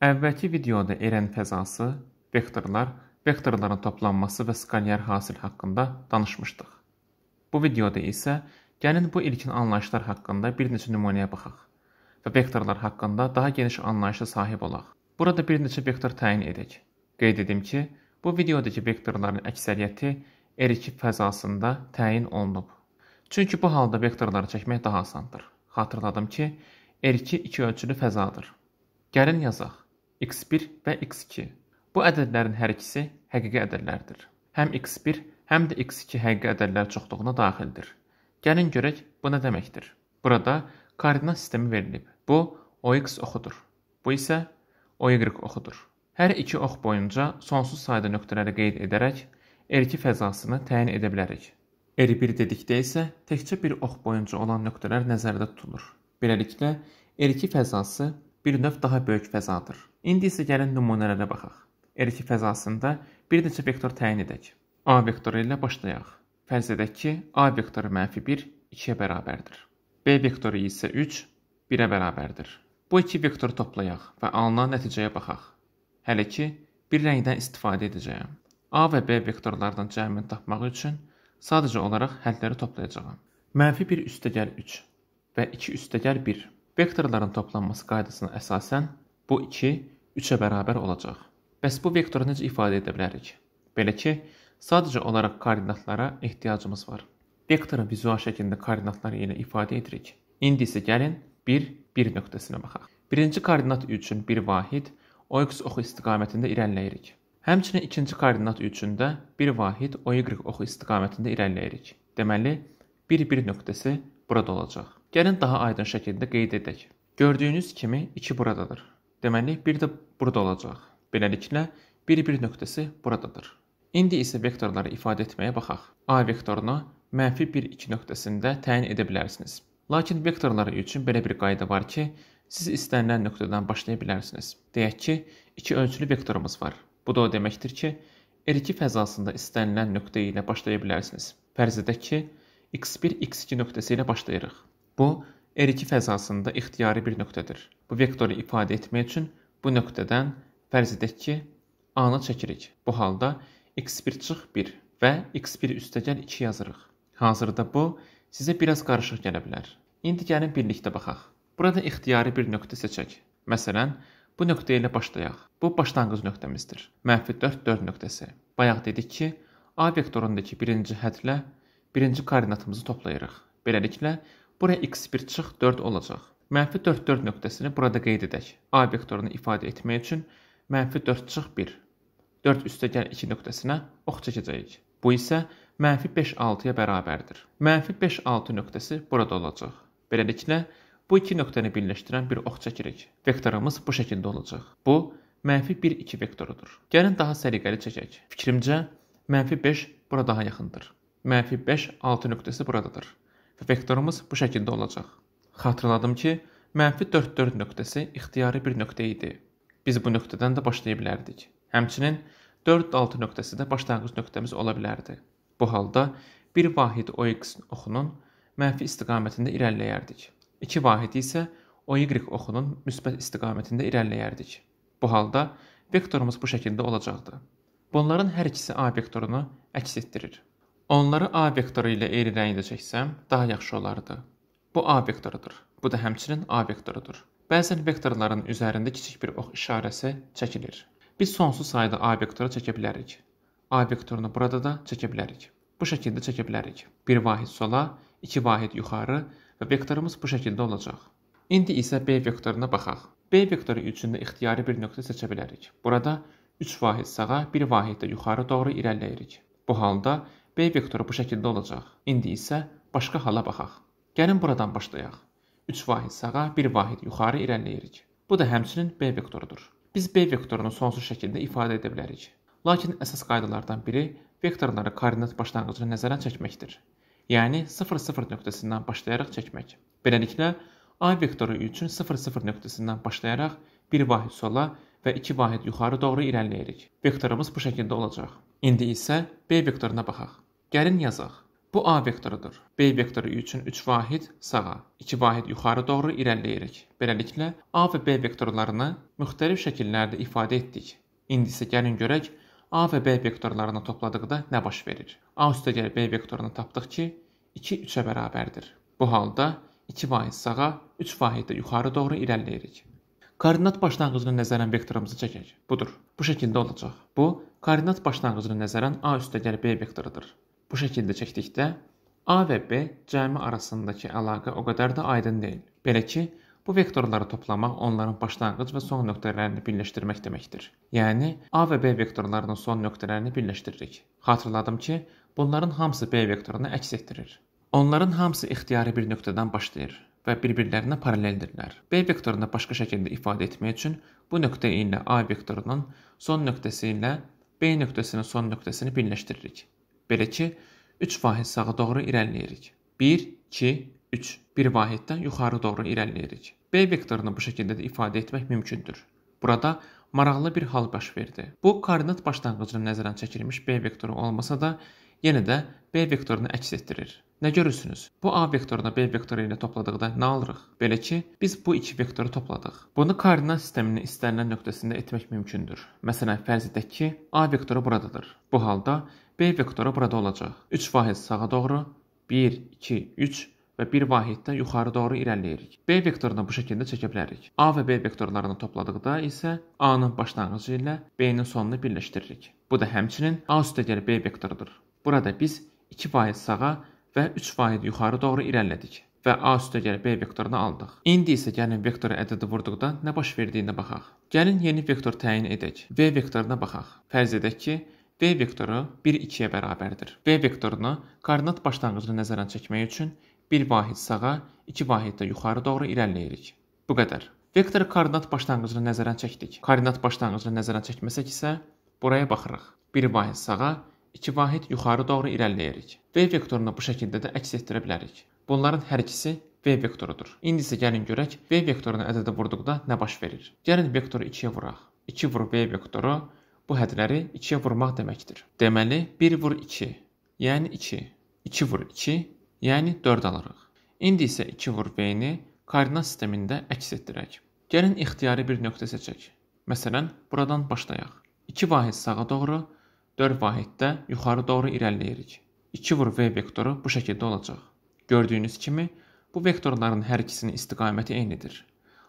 Əvvəlki videoda Eren fəzası, vektorlar, vektorların toplanması və skalyar hasil haqqında danışmışdıq. Bu videoda isə gəlin bu ilkin anlayışlar haqqında bir neçə nümunəyə baxaq və vektorlar haqqında daha geniş anlayışa sahib olaq. Burada bir neçə vektor təyin edək. Qeyd edim ki, bu videodakı vektorların əksəriyyəti R2 fəzasında təyin olunub. Çünki bu halda vektorları çəkmək daha asandır. Xatırladım ki, R2 iki ölçülü fəzadır. Gəlin yazaq x1 və x2. Bu ədədlərin hər ikisi həqiqi ədədlərdir. Həm x1, həm də x2 həqiqi ədədlər çoxluğuna daxildir. Gəlin görək bu nə deməkdir. Burada koordinat sistemi verilib. Bu OX oxudur. Bu isə OY oxudur. Hər iki ox boyunca sonsuz sayda nöqtələri qeyd edərək R2 fəzasını təyin edə bilərik. R1 dedikdə isə təkcə bir ox boyunca olan nöqtələr nəzərdə tutulur. Beləliklə R2 fəzası bir növ daha böyük fəzadır. İndi isə gəlin nümunələrə baxaq. R2 fəzasında bir neçə vektor təyin edək. A vektoru ilə başlayaq. Fərz edək ki, A vektoru mənfi 1, 2-yə bərabərdir. B vektoru isə 3, 1-ə bərabərdir. Bu iki vektoru toplayaq və alınan nəticəyə baxaq. Hələ ki, bir rəngdən istifadə edəcəyəm. A və B vektorlardan cəmini tapmaq üçün sadəcə olaraq həlləri toplayacağam. Mənfi 1 üstəgəl 3 və 2 üstəgəl 1. Vektorların toplanması qaydasına əsasən bu 2 3-ə bərabər olacaq. Bəs bu vektoru necə ifadə edə bilərik? Belə ki, sadəcə olaraq koordinatlara ehtiyacımız var. Vektoru vizual şəkildə koordinatlar ilə ifadə edirik. İndi isə gəlin 1 1 nöqtəsinə baxaq. Birinci koordinat üçün bir vahid OX oxu istiqamətində irəliləyirik. Həmçinin ikinci koordinat üçün də bir vahid OY oxu istiqamətində irəliləyirik. Deməli, 1 1 nöqtəsi burada olacaq. Gəlin daha aydın şəkildə qeyd edək. Gördüyünüz kimi 2 buradadır. Deməli, 1 də burada olacaq. Beləliklə, 1 1 nöqtəsi buradadır. İndi isə vektorları ifadə etməyə baxaq. A vektorunu mənfi 1 2 nöqtəsində təyin edə bilərsiniz. Lakin vektorları üçün belə bir qayda var ki, siz istənilən nöqtədən başlaya bilərsiniz. Deyək ki, 2 ölçülü vektorumuz var. Bu da o deməkdir ki, R2 fəzasında istənilən nöqtə ilə başlaya bilərsiniz. Fərz edək ki, x1 x2 nöqtəsi ilə başlayırıq. Bu, R2 fəzasında ixtiyari bir nöqtədir. Bu vektoru ifadə etmək üçün bu nöqtədən fərz edək ki, A-nı çəkirik. Bu halda x1 çıx 1 və x1 üstəgəl 2 yazırıq. Hazırda bu sizə biraz qarışıq gələ bilər. İndi gəlin birlikdə baxaq. Burada ixtiyari bir nöqtə seçək. Məsələn, bu nöqtə ilə başlayaq. Bu başlanğıc nöqtəmizdir. Mənfi 4, 4 nöqtəsi. Bayaq dedik ki, A vektorundakı birinci hədlə birinci koordinatımızı toplayırıq. Beləliklə, Buraya x1 çıx 4 olacaq. Mənfi 4, 4 nöqtəsini burada qeyd edək. A vektorunu ifadə etmək üçün mənfi 4 çıx 1, 4 üstəgəl 2 nöqtəsinə ox çəkəcəyik. Bu isə mənfi 5, 6-ya bərabərdir. Mənfi 5, 6 nöqtəsi burada olacaq. Beləliklə, bu iki nöqtəni birləşdirən bir ox çəkirik. Vektorımız bu şəkildə olacaq. Bu, mənfi 1, 2 vektorudur. Gəlin daha səliqəli çəkək. Fikrimcə, mənfi 5 bura daha yaxındır. Mənfi 5, 6 nöqtəsi buradadır. Vektorumuz bu şəkildə olacaq. Xatırladım ki, mənfi 4-4 nöqtəsi ixtiyari bir nöqtə idi. Biz bu nöqtədən də başlaya bilərdik. Həmçinin 4-6 nöqtəsi də başlanğıc nöqtəmiz ola bilərdi. Bu halda bir vahid OX oxunun mənfi istiqamətində irəliləyərdik. İki vahidi isə OY oxunun müsbət istiqamətində irəliləyərdik. Bu halda vektorumuz bu şəkildə olacaqdı. Bunların hər ikisi A vektorunu əks etdirir. Onları A vektoru ilə eyni rəngdə çəksəm, daha yaxşı olardı. Bu A vektorudur. Bu da həmçinin A vektorudur. Bəzən vektorların üzərində kiçik bir ox işarəsi çəkilir. Biz sonsuz sayda A vektoru çəkə bilərik. A vektorunu burada da çəkə bilərik. Bu şəkildə çəkə bilərik. 1 vahid sola, 2 vahid yuxarı və vektorumuz bu şəkildə olacaq. İndi isə B vektoruna baxaq. B vektoru üçün də ixtiyari bir nöqtə seçə bilərik. Burada 3 vahid sağa, 1 vahid də yuxarı doğru irəliləyirik. Bu halda B vektoru bu şəkildə olacaq. İndi isə başqa hala baxaq. Gəlin buradan başlayaq. 3 vahid sağa, 1 vahid yuxarı irəliləyirik. Bu da həmçinin B vektorudur. Biz B vektorunu sonsuz şəkildə ifadə edə bilərik. Lakin əsas qaydalardan biri vektorları koordinat başlanğıcını nəzərə çəkməkdir. Yəni 0,0 nöqtəsindən başlayaraq çəkmək. Beləliklə, A vektoru üçün 0,0 nöqtəsindən başlayaraq 1 vahid sola və 2 vahid yuxarı doğru irəliləyirik. Vektorumuz bu şəkildə olacaq. İndi isə B vektoruna baxaq. Gəlin yazaq. Bu A vektorudur. B vektoru üçün 3 vahid sağa, 2 vahid yuxarı doğru irəliləyirik. Beləliklə A və B vektorlarını müxtəlif şəkillərdə ifadə etdik. İndi isə gəlin görək A və B vektorlarını topladıqda nə baş verir. A üstəgəl B vektorunu tapdıq ki, 2 3-ə bərabərdir. Bu halda 2 vahid sağa, 3 vahid də yuxarı doğru irəliləyirik. Koordinat başlanğıcını nəzərən vektorumuzu çəkək. Budur. Bu şəkildə olacaq. Bu koordinat başlanğıcını nəzərən A üstəgəl B vektorudur. Bu şəkildə çəkdikdə A və B cəmi arasındakı əlaqə o qədər də aydın deyil. Belə ki, bu vektorları toplamaq onların başlanğıc və son nöqtələrini birləşdirmək deməkdir. Yəni A və B vektorlarının son nöqtələrini birləşdiririk. Xatırladım ki, bunların hamısı B vektorunu əks etdirir. Onların hamısı ixtiyari bir nöqtədən başlayır və bir-birlərinə paraleldirlər. B vektorunu başqa şəkildə ifadə etmək üçün bu nöqtə ilə A vektorunun son nöqtəsi ilə B nöqtəsinin son nöqtəsini birləşdiririk. Belə ki, 3 vahid sağa doğru irəliləyirik. 1, 2, 3. 1 vahiddən yuxarı doğru irəliləyirik. B vektorunu bu şəkildə də ifadə etmək mümkündür. Burada maraqlı bir hal baş verdi. Bu koordinat başlanğıcının nəzərə çəkilmiş B vektoru olmasa da, yenə də B vektorunu əks etdirir. Nə görürsünüz? Bu A vektoruna B vektoru ilə topladıqda nə alırıq? Belə ki, biz bu iki vektoru topladıq. Bunu koordinat sisteminin istənilən nöqtəsində etmək mümkündür. Məsələn, fərz edək ki, A vektoru buradadır. Bu halda B vektoru burada olacaq. 3 vahid sağa doğru, 1, 2, 3 və 1 vahiddə yuxarı doğru irəliləyirik. B vektorunu bu şəkildə çəkə bilərik. A və B vektorlarını topladıqda isə A-nın başlanğıcı ilə B-nin sonunu birləşdiririk. Bu da həmçinin A üstə gəl B vektorudur. Burada biz 2 vahid sağa və 3 vahid yuxarı doğru irəlilədik və A üstə gəl B vektorunu aldıq. İndi isə gəlin vektora ədədi vurduqda nə baş verdiyinə baxaq. Gəlin yeni vektor təyin edək. V vektoruna baxaq. Fərz edək ki, D vektoru 1-2-yə bərabərdir. B vektorunu koordinat başlanğıcını nəzərə çəkmək üçün bir vahid sağa, iki vahid də yuxarı doğru irəliləyirik. Bu qədər. Vektor koordinat başlanğıcını nəzərə çəkdik. Koordinat başlanğıcını nəzərə çəkməsək isə buraya baxırıq. Bir vahid sağa, iki vahid yuxarı doğru irəliləyirik. V vektorunu bu şəkildə də əks etdirə bilərik. Bunların hər ikisi V vektorudur. İndi isə gəlin görək V vektorunu ədədə vurduqda nə baş verir. Gəlin vektoru 2-yə vuraq. 2 vur V vektoru bu hədləri 2-yə vurmaq deməkdir. Deməli 1 vur 2, yəni 2. 2 vur 2, yəni 4 alırıq. İndi isə 2 vur b-ni koordinat sistemində əks etdirək. Gəlin ixtiyari bir nöqtə seçək. Məsələn, buradan başlayaq. 2 vahid sağa doğru, 4 vahiddə yuxarı doğru irəliləyirik. 2 vur v vektoru bu şəkildə olacaq. Gördüyünüz kimi, bu vektorların hər ikisinin istiqaməti eynidir.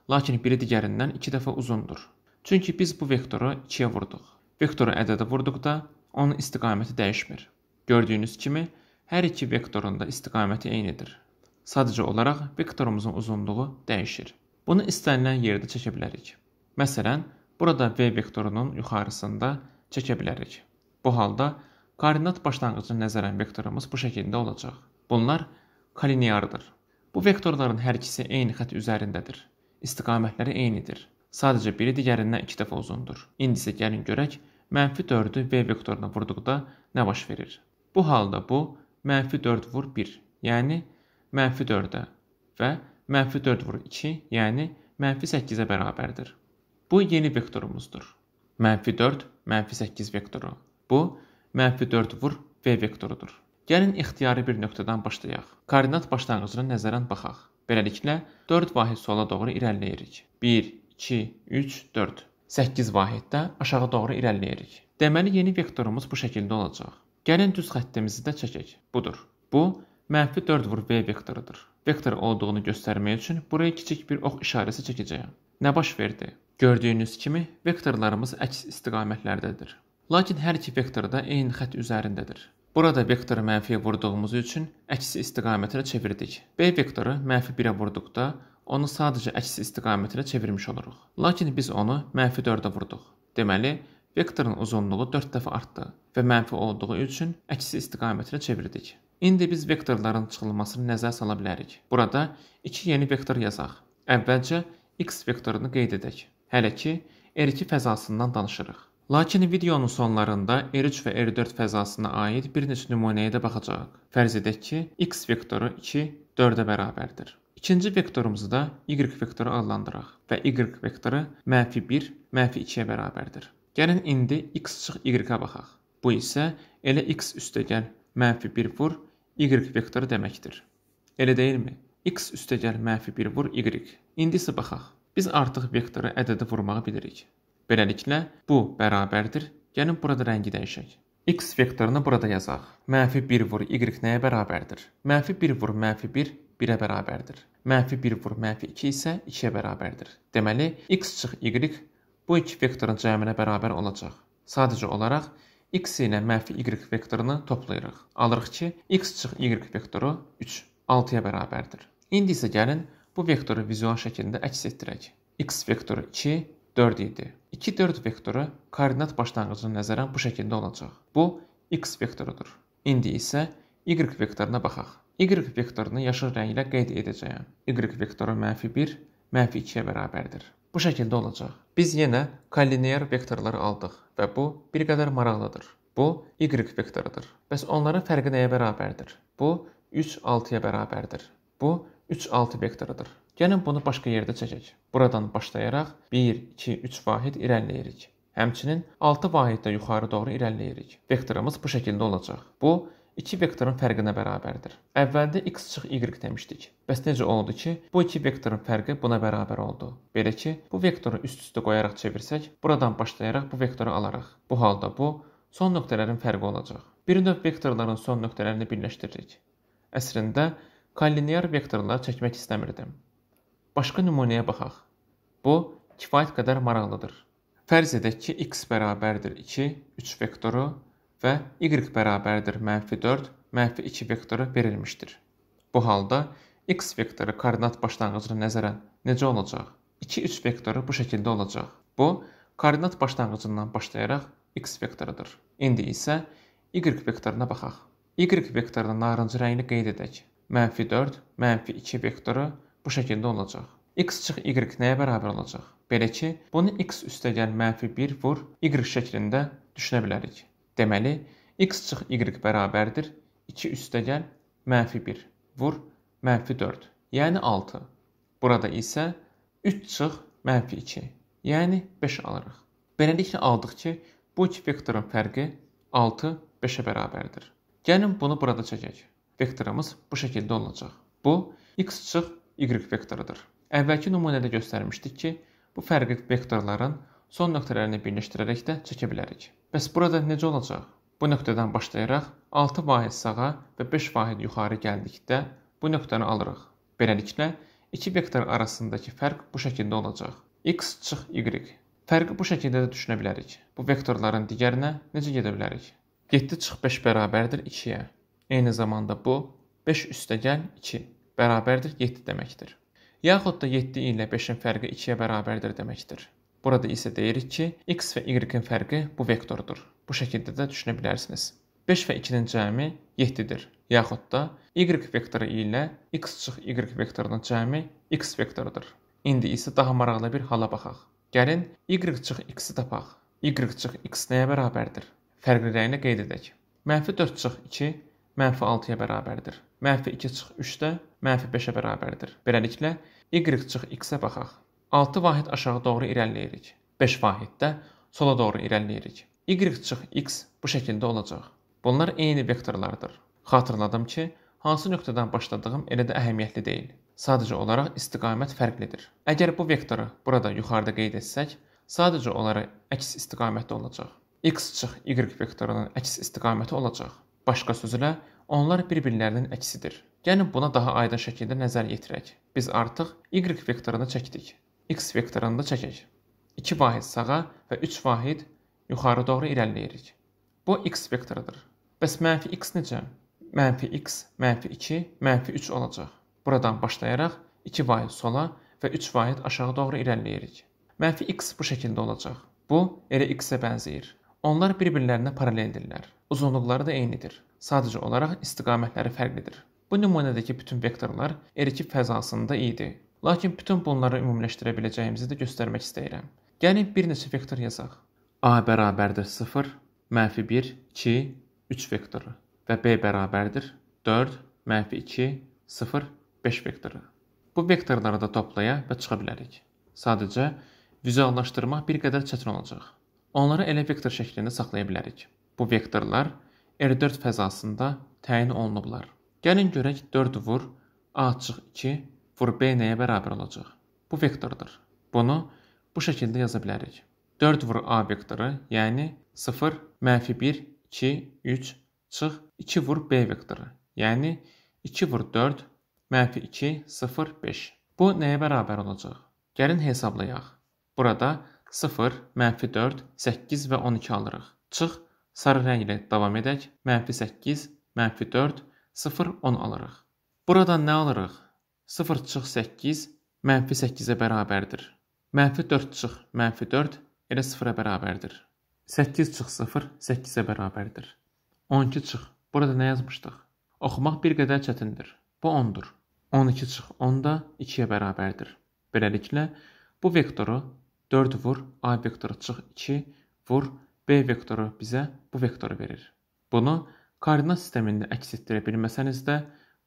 Lakin biri digərindən 2 dəfə uzundur. Çünki biz bu vektoru 2-yə vurduq. Vektoru ədədə vurduqda onun istiqaməti dəyişmir. Gördüyünüz kimi hər iki vektorun da istiqaməti eynidir. Sadəcə olaraq vektorumuzun uzunluğu dəyişir. Bunu istənilən yerdə çəkə bilərik. Məsələn, burada v vektorunun yuxarısında çəkə bilərik. Bu halda koordinat başlanğıcına nəzərən vektorumuz bu şəkildə olacaq. Bunlar kollineardır. Bu vektorların hər ikisi eyni xətt üzərindədir. İstiqamətləri eynidir. Sadəcə biri digərindən 2 dəfə uzundur. İndi isə gəlin görək, mənfi 4-ü V vektoruna vurduqda nə baş verir? Bu halda bu mənfi 4 vur 1, yəni mənfi 4-ə və mənfi 4 vur 2, yəni mənfi 8-ə bərabərdir. Bu yeni vektorumuzdur. Mənfi 4, mənfi 8 vektoru. Bu, mənfi 4 vur V vektorudur. Gəlin ixtiyari bir nöqtədən başlayaq. Koordinat başlanğıcına nəzərən baxaq. Beləliklə, 4 vahid sola doğru irəliləyirik. 1, 2, 3, 4. 8 vahiddə aşağı doğru irəliləyirik. Deməli yeni vektorumuz bu şəkildə olacaq. Gəlin düz xəttimizi də çəkək. Budur. Bu mənfi 4 vur v vektorudur. Vektor olduğunu göstərmək üçün buraya kiçik bir ox işarəsi çəkəcəyəm. Nə baş verdi? Gördüyünüz kimi vektorlarımız əks istiqamətlərdədir. Lakin hər iki vektor da eyni xətt üzərindədir. Burada vektoru mənfiyə vurduğumuz üçün əksi istiqamətinə çevirdik. B vektoru mənfi 1-ə vurduqda onu sadəcə əksi istiqamətinə çevirmiş oluruq. Lakin biz onu mənfi 4-ə vurduq. Deməli, vektorun uzunluğu 4 dəfə artdı və mənfi olduğu üçün əksi istiqamətinə çevirdik. İndi biz vektorların çıxılmasını nəzərə sala bilərik. Burada 2 yeni vektor yazaq. Əvvəlcə x vektorunu qeyd edək. Hələ ki, R2 fəzasından danışırıq. Lakin videonun sonlarında R3 və R4 fəzasına aid bir neçə nümunəyə də baxacağıq. Fərz edək ki, x vektoru 2 4-ə bərabərdir. İkinci vektorumuzu da y vektoru adlandıraq və y vektoru mənfi 1, mənfi 2-yə bərabərdir. Gəlin indi x çıx y-ə baxaq. Bu isə elə x üstəgəl mənfi 1 vur y vektoru deməkdir. Elə deyilmi? x üstəgəl mənfi 1 vur y. İndi isə baxaq. Biz artıq vektora ədədi vurmağı bilirik. Beləliklə, bu bərabərdir. Gəlin burada rəngi dəyişək. X vektorunu burada yazaq. Mənfi 1 vur Y nəyə bərabərdir? Mənfi 1 vur mənfi 1 1-ə bərabərdir. Mənfi 1 vur mənfi 2 isə 2-yə bərabərdir. Deməli, X çıx Y bu iki vektorun cəminə bərabər olacaq. Sadəcə olaraq x ilə mənfi y vektorunu toplayırıq. Alırıq ki, x çıx y vektoru 3, 6-ya bərabərdir. İndi isə gəlin bu vektoru vizual şəkildə əks etdirək. x vektoru 2, 4 idi. 2-4 vektoru koordinat başlanğıcını nəzərən bu şəkildə olacaq. Bu, x vektorudur. İndi isə y vektoruna baxaq. Y vektorunu yaşıl rənglə qeyd edəcəyəm. Y vektoru mənfi 1, mənfi 2-yə bərabərdir. Bu şəkildə olacaq. Biz yenə kollinear vektorları aldıq və bu bir qədər maraqlıdır. Bu y vektorudur. Bəs onların fərqi nəyə bərabərdir? Bu 3 6-ya bərabərdir. Bu 3 6 vektorudur. Gəlin yəni bunu başqa yerdə çəkək. Buradan başlayaraq 1, 2, 3 vahid irəliləyirik. Həmçinin 6 vahiddə yuxarı doğru irəliləyirik. Vektorumuz bu şəkildə olacaq. Bu iki vektorun fərqinə bərabərdir. Əvvəldə x çıx y demişdik. Bəs necə oldu ki, bu iki vektorun fərqi buna bərabər oldu? Belə ki, bu vektoru üst-üstə qoyaraq çevirsək, buradan başlayaraq bu vektoru alarıq. Bu halda bu son nöqtələrin fərqi olacaq. Bir növ vektorların son nöqtələrini birləşdiririk. Əslində kollinear vektorlar çəkmək istəmirdim. Başqa nümunəyə baxaq. Bu kifayət qədər maraqlıdır. Fərz edək ki, x bərabərdir 2, 3 vektoru və y bərabərdir -4, -2 vektoru verilmişdir. Bu halda x vektoru koordinat başlanğıcına nəzərən necə olacaq? 2, 3 vektoru bu şəkildə olacaq. Bu koordinat başlanğıcından başlayaraq x vektorudur. İndi isə y vektoruna baxaq. Y vektorunu narıncı rəngli qeyd edək. -4, -2 vektoru bu şəkildə olacaq. x çıx y nəyə bərabər olacaq? Belə ki, bunu x üstəgəl mənfi 1 vur y şəklində düşünə bilərik. Deməli, x çıx y bərabərdir 2 üstəgəl mənfi 1 vur mənfi 4, yəni 6. Burada isə 3 çıx mənfi 2, yəni 5 alırıq. Beləliklə aldıq ki, bu iki vektorun fərqi 6 5-ə bərabərdir. Gəlin bunu burada çəkək. Vektorumuz bu şəkildə olacaq. Bu x çıx y vektorudur. Əvvəlki nümunədə göstərmişdik ki, bu fərqli vektorların son nöqtələrini birləşdirərək də çəkə bilərik. Bəs burada necə olacaq? Bu nöqtədən başlayaraq 6 vahid sağa və 5 vahid yuxarı gəldikdə bu nöqtəni alırıq. Beləliklə, iki vektor arasındakı fərq bu şəkildə olacaq. x çıx y. Fərqi bu şəkildə də düşünə bilərik. Bu vektorların digərinə necə gedə bilərik? 7 çıx 5 bərabərdir 2-yə. Eyni zamanda bu 5 üstə gəl 2 bərabərdir 7 deməkdir. Yaxud da 7 ilə 5-in fərqi 2-yə bərabərdir deməkdir. Burada isə deyirik ki, x və y-in fərqi bu vektordur. Bu şəkildə də düşünə bilərsiniz. 5 və 2-nin cəmi 7-dir. Yaxud da y vektoru ilə x çıx y vektorunun cəmi x vektorudur. İndi isə daha maraqlı bir hala baxaq. Gəlin y çıx x-i tapaq. y çıx x nəyə bərabərdir? Fərqli rəyini qeyd edək. -4 çıx 2 -6-ya bərabərdir. -2 çıx 3 də mənfi 5-ə bərabərdir. Beləliklə, y çıx x-ə baxaq. 6 vahid aşağı doğru irəliləyirik. 5 vahiddə sola doğru irəliləyirik. Y çıx x bu şəkildə olacaq. Bunlar eyni vektorlardır. Xatırladım ki, hansı nöqtədən başladığım elə də əhəmiyyətli deyil. Sadəcə olaraq istiqamət fərqlidir. Əgər bu vektoru burada yuxarıda qeyd etsək, sadəcə olaraq əks istiqamətdə olacaq. x çıx y vektorunun əks istiqaməti olacaq. Başqa sözlə, Onlar bir-birlərinin əksidir. Gəlin buna daha aydın şəkildə nəzər yetirək. Biz artıq y vektorunu çəkdik. x vektorunu da çəkək. 2 vahid sağa və 3 vahid yuxarı doğru irəliləyirik. Bu x vektorudur. Bəs mənfi x necə? Mənfi x, mənfi 2, mənfi 3 olacaq. Buradan başlayaraq 2 vahid sola və 3 vahid aşağı doğru irəliləyirik. Mənfi x bu şəkildə olacaq. Bu elə x-ə bənzəyir. Onlar bir-birlərinə paraleldirlər. Uzunluqları da eynidir sadəcə olaraq istiqamətləri fərqlidir. Bu nümunədəki bütün vektorlar R2 fəzasında idi. Lakin bütün bunları ümumiləşdirə biləcəyimizi də göstərmək istəyirəm. Gəlin bir neçə vektor yazaq. A bərabərdir 0, mənfi 1, 2, 3 vektoru və B bərabərdir 4, mənfi 2, 0, 5 vektoru. Bu vektorları da toplaya və çıxa bilərik. Sadəcə vizuallaşdırmaq bir qədər çətin olacaq. Onları elə vektor şəklində saxlaya bilərik. Bu vektorlar R4 fəzasında təyin olunublar. Gəlin görək 4 vur A açıq 2 vur B nəyə bərabər olacaq? Bu vektordur. Bunu bu şəkildə yaza bilərik. 4 vur A vektoru, yəni 0, mənfi 1, 2, 3, çıx 2 vur B vektoru, yəni 2 vur 4, mənfi 2, 0, 5. Bu nəyə bərabər olacaq? Gəlin hesablayaq. Burada 0, mənfi 4, 8 və 12 alırıq. Çıx Sarı rənglə davam edək. Mənfi 8, mənfi 4, 0, 10 alırıq. Buradan nə alırıq? 0 çıx 8, mənfi 8-ə bərabərdir. Mənfi 4 çıx mənfi 4, elə 0-a bərabərdir. 8 çıx 0, 8-ə bərabərdir. 12 çıx, burada nə yazmışdıq? Oxumaq bir qədər çətindir. Bu 10-dur. 12 çıx 10 da 2-yə bərabərdir. Beləliklə, bu vektoru 4 vur, a vektoru çıx 2, vur, 2 B vektoru bizə bu vektoru verir. Bunu koordinat sistemində əks etdirə bilməsəniz də,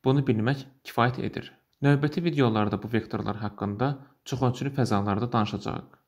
bunu bilmək kifayət edir. Növbəti videolarda bu vektorlar haqqında çoxölçülü fəzalarda danışacağıq.